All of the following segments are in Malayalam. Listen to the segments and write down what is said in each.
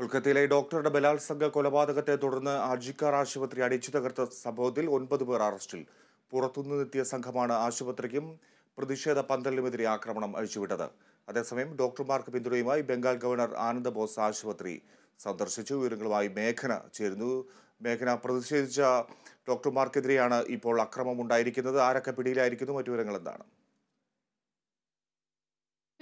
കൊൽക്കത്തയിലെ ഡോക്ടറുടെ ബലാത്സംഗ കൊലപാതകത്തെ തുടർന്ന് അജിക്കാർ ആശുപത്രി അടിച്ചു തകർത്ത സംഭവത്തിൽ ഒൻപത് പേർ അറസ്റ്റിൽ പുറത്തുനിന്നെത്തിയ സംഘമാണ് ആശുപത്രിക്കും പ്രതിഷേധ പന്തലിനുമെതിരെ ആക്രമണം അഴിച്ചുവിട്ടത് അതേസമയം ഡോക്ടർമാർക്ക് പിന്തുണയുമായി ബംഗാൾ ഗവർണർ ആനന്ദ ബോസ് ആശുപത്രി സന്ദർശിച്ചു വിവരങ്ങളുമായി മേഘന ചേരുന്നു മേഘന പ്രതിഷേധിച്ച ഡോക്ടർമാർക്കെതിരെയാണ് ഇപ്പോൾ അക്രമം ഉണ്ടായിരിക്കുന്നത് ആരൊക്കെ പിടിയിലായിരിക്കുന്നു മറ്റു വിവരങ്ങൾ എന്താണ്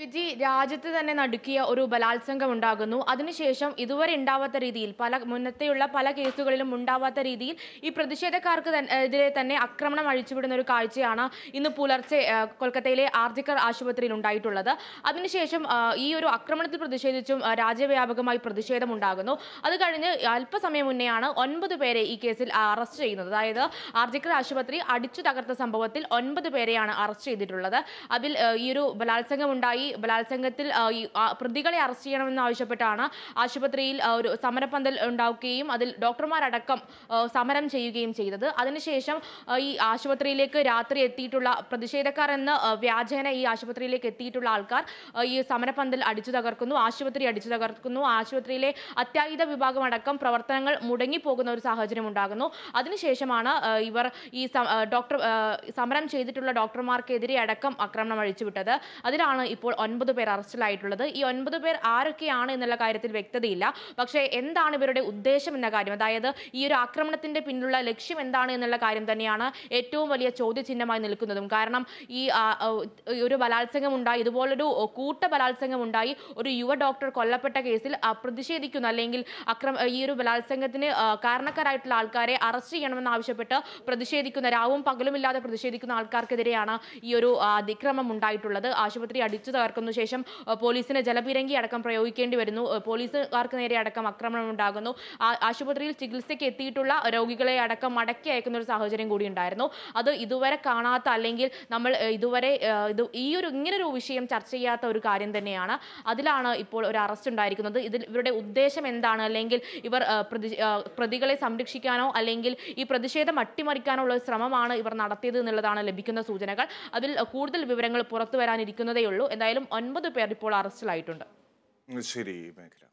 ഫിജി രാജ്യത്ത് തന്നെ നടുക്കിയ ഒരു ബലാത്സംഗം ഉണ്ടാകുന്നു അതിനുശേഷം ഇതുവരെ ഉണ്ടാവാത്ത രീതിയിൽ പല മുന്നത്തെയുള്ള പല കേസുകളിലും ഉണ്ടാവാത്ത രീതിയിൽ ഈ പ്രതിഷേധക്കാർക്ക് എതിരെ തന്നെ ആക്രമണം അഴിച്ചുവിടുന്ന ഒരു കാഴ്ചയാണ് ഇന്ന് പുലർച്ചെ കൊൽക്കത്തയിലെ ആർജിക്കർ ആശുപത്രിയിൽ ഉണ്ടായിട്ടുള്ളത് അതിനുശേഷം ഈ ഒരു ആക്രമണത്തിൽ പ്രതിഷേധിച്ചും രാജ്യവ്യാപകമായി പ്രതിഷേധം ഉണ്ടാകുന്നു അത് കഴിഞ്ഞ് അല്പസമയം മുന്നെയാണ് ഒൻപത് പേരെ ഈ കേസിൽ അറസ്റ്റ് ചെയ്യുന്നത് അതായത് ആർജിക്കർ ആശുപത്രി അടിച്ചു തകർത്ത സംഭവത്തിൽ ഒൻപത് പേരെയാണ് അറസ്റ്റ് ചെയ്തിട്ടുള്ളത് അതിൽ ഈ ഒരു ബലാത്സംഗം ഉണ്ടായി ബലാത്സംഗത്തിൽ പ്രതികളെ അറസ്റ്റ് ചെയ്യണമെന്നാവശ്യപ്പെട്ടാണ് ആശുപത്രിയിൽ ഒരു സമരപ്പന്തൽ ഉണ്ടാക്കുകയും അതിൽ ഡോക്ടർമാരടക്കം സമരം ചെയ്യുകയും ചെയ്തത് അതിനുശേഷം ഈ ആശുപത്രിയിലേക്ക് രാത്രി എത്തിയിട്ടുള്ള പ്രതിഷേധക്കാർ എന്ന് വ്യാജേന ഈ ആശുപത്രിയിലേക്ക് എത്തിയിട്ടുള്ള ആൾക്കാർ ഈ സമരപ്പന്തൽ അടിച്ചു തകർക്കുന്നു ആശുപത്രി അടിച്ചു തകർക്കുന്നു ആശുപത്രിയിലെ അത്യാഹിത വിഭാഗം അടക്കം പ്രവർത്തനങ്ങൾ മുടങ്ങിപ്പോകുന്ന ഒരു സാഹചര്യം ഉണ്ടാകുന്നു അതിനുശേഷമാണ് ഇവർ ഈ ഡോക്ടർ സമരം ചെയ്തിട്ടുള്ള ഡോക്ടർമാർക്കെതിരെ അടക്കം ആക്രമണം അഴിച്ചുവിട്ടത് അതിലാണ് ഇപ്പോൾ ഒൻപത് പേർ അറസ്റ്റിലായിട്ടുള്ളത് ഈ ഒൻപത് പേർ ആരൊക്കെയാണ് എന്നുള്ള കാര്യത്തിൽ വ്യക്തതയില്ല പക്ഷേ എന്താണ് ഇവരുടെ ഉദ്ദേശം എന്ന കാര്യം അതായത് ഈ ഒരു ആക്രമണത്തിന്റെ പിന്നിലുള്ള ലക്ഷ്യം എന്താണ് എന്നുള്ള കാര്യം തന്നെയാണ് ഏറ്റവും വലിയ ചോദ്യചിഹ്നമായി നിൽക്കുന്നതും കാരണം ഈ ഒരു ബലാത്സംഗം ഉണ്ടായി ഇതുപോലൊരു കൂട്ട ബലാത്സംഗം ഉണ്ടായി ഒരു യുവ ഡോക്ടർ കൊല്ലപ്പെട്ട കേസിൽ പ്രതിഷേധിക്കുന്ന അല്ലെങ്കിൽ അക്രമ ഈ ഒരു ബലാത്സംഗത്തിന് കാരണക്കാരായിട്ടുള്ള ആൾക്കാരെ അറസ്റ്റ് ചെയ്യണമെന്ന് ആവശ്യപ്പെട്ട് പ്രതിഷേധിക്കുന്ന രാവും പകലുമില്ലാതെ പ്രതിഷേധിക്കുന്ന ആൾക്കാർക്കെതിരെയാണ് ഈ ഒരു അതിക്രമം ഉണ്ടായിട്ടുള്ളത് ആശുപത്രി അടിച്ചു തകർക്കുന്നു ശേഷം പോലീസിന് ജലപിരങ്കി അടക്കം പ്രയോഗിക്കേണ്ടി വരുന്നു പോലീസുകാർക്ക് നേരെ അടക്കം ആക്രമണം ഉണ്ടാകുന്നു ആശുപത്രിയിൽ ചികിത്സയ്ക്ക് എത്തിയിട്ടുള്ള രോഗികളെ അടക്കം മടക്കി അയക്കുന്ന ഒരു സാഹചര്യം കൂടി ഉണ്ടായിരുന്നു അത് ഇതുവരെ കാണാത്ത അല്ലെങ്കിൽ നമ്മൾ ഇതുവരെ ഇത് ഈ ഒരു ഇങ്ങനെ ഒരു വിഷയം ചർച്ച ചെയ്യാത്ത ഒരു കാര്യം തന്നെയാണ് അതിലാണ് ഇപ്പോൾ ഒരു അറസ്റ്റ് ഉണ്ടായിരിക്കുന്നത് ഇതിൽ ഇവരുടെ ഉദ്ദേശം എന്താണ് അല്ലെങ്കിൽ ഇവർ പ്രതികളെ സംരക്ഷിക്കാനോ അല്ലെങ്കിൽ ഈ പ്രതിഷേധം അട്ടിമറിക്കാനോ ഉള്ള ശ്രമമാണ് ഇവർ നടത്തിയത് എന്നുള്ളതാണ് ലഭിക്കുന്ന സൂചനകൾ അതിൽ കൂടുതൽ വിവരങ്ങൾ പുറത്തു ഉള്ളൂ എന്തായാലും ഏതായാലും ഒൻപത് പേർ ഇപ്പോൾ അറസ്റ്റിലായിട്ടുണ്ട് ശരി മേഖല